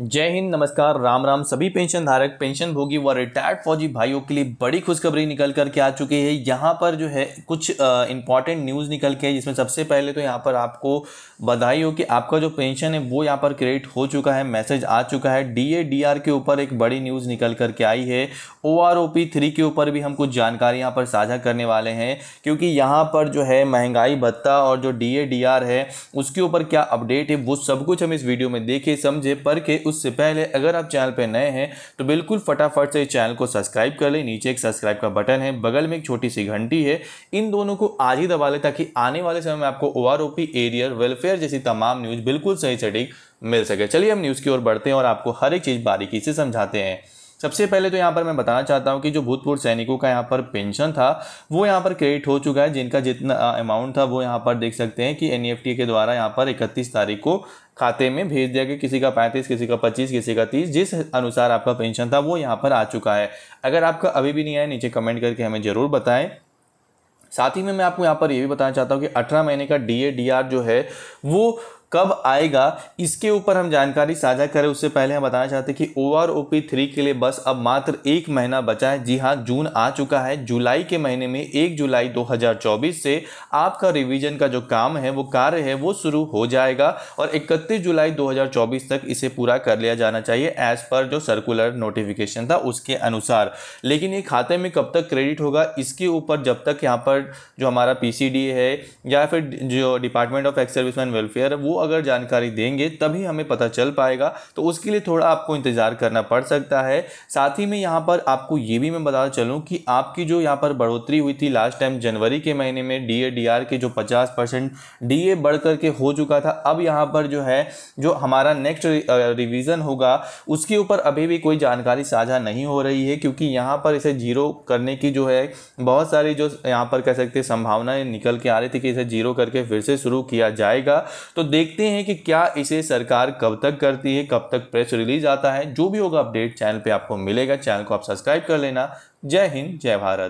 जय हिंद नमस्कार राम राम सभी पेंशन धारक पेंशन भोगी व रिटायर्ड फौजी भाइयों के लिए बड़ी खुशखबरी निकल कर के आ चुकी है यहाँ पर जो है कुछ इंपॉर्टेंट न्यूज़ निकल के जिसमें सबसे पहले तो यहाँ पर आपको बधाई हो कि आपका जो पेंशन है वो यहाँ पर क्रिएट हो चुका है मैसेज आ चुका है डी ए डी आर के ऊपर एक बड़ी न्यूज़ निकल कर के आई है O R O P three के ऊपर भी हम कुछ जानकारी यहाँ पर साझा करने वाले हैं क्योंकि यहाँ पर जो है महंगाई भत्ता और जो डी ए डी आर है उसके ऊपर क्या अपडेट है वो सब कुछ हम इस वीडियो में देखे समझे पर के उससे पहले अगर आप चैनल पर नए हैं तो बिल्कुल फटाफट से इस चैनल को सब्सक्राइब कर लें नीचे एक सब्सक्राइब का बटन है बगल में एक छोटी सी घंटी है इन दोनों को आज ही दबा लें ताकि आने वाले समय में आपको ओ आर एरियर वेलफेयर जैसी तमाम न्यूज़ बिल्कुल सही सटीक मिल सके चलिए हम न्यूज़ की ओर बढ़ते हैं और आपको हर एक चीज़ बारीकी से समझाते हैं सबसे पहले तो यहाँ पर मैं बताना चाहता हूँ कि जो भूतपूर्व सैनिकों का यहाँ पर पेंशन था वो यहाँ पर क्रेडिट हो चुका है जिनका जितना अमाउंट था वो यहाँ पर देख सकते हैं कि एन e के द्वारा यहाँ पर 31 तारीख को खाते में भेज दिया कि किसी का पैंतीस किसी का पच्चीस किसी का तीस जिस अनुसार आपका पेंशन था वो यहाँ पर आ चुका है अगर आपका अभी भी नहीं आया नीचे कमेंट करके हमें ज़रूर बताएं साथ ही में मैं आपको यहाँ पर ये भी बताना चाहता हूँ कि 18 महीने का डी ए जो है वो कब आएगा इसके ऊपर हम जानकारी साझा करें उससे पहले हम बताना चाहते हैं कि O R O P three के लिए बस अब मात्र एक महीना बचा है जी हाँ जून आ चुका है जुलाई के महीने में एक जुलाई 2024 से आपका रिवीजन का जो काम है वो कार्य है वो शुरू हो जाएगा और इकतीस जुलाई 2024 तक इसे पूरा कर लिया जाना चाहिए एज पर जो सर्कुलर नोटिफिकेशन था उसके अनुसार लेकिन ये खाते में कब तक क्रेडिट होगा इसके ऊपर जब तक यहाँ पर जो हमारा पी है या फिर जो department of ex service and welfare है वो अगर जानकारी देंगे तभी हमें पता चल पाएगा तो उसके लिए थोड़ा आपको इंतज़ार करना पड़ सकता है साथ ही में यहाँ पर आपको ये भी मैं बता चलूँ कि आपकी जो यहाँ पर बढ़ोतरी हुई थी लास्ट टाइम जनवरी के महीने में डी ए डी आर के जो पचास परसेंट डी ए बढ़ करके हो चुका था अब यहाँ पर जो है जो हमारा नेक्स्ट रिविज़न होगा उसके ऊपर अभी भी कोई जानकारी साझा नहीं हो रही है क्योंकि यहाँ पर इसे जीरो करने की जो है बहुत सारी जो यहाँ पर कह सकते संभावनाएं निकल के आ रही थी कि इसे जीरो करके फिर से शुरू किया जाएगा तो देख देखते हैं कि क्या इसे सरकार कब तक करती है कब तक प्रेस रिलीज आता है जो भी होगा अपडेट चैनल पे आपको मिलेगा चैनल को आप सब्सक्राइब कर लेना जय हिंद जय भारत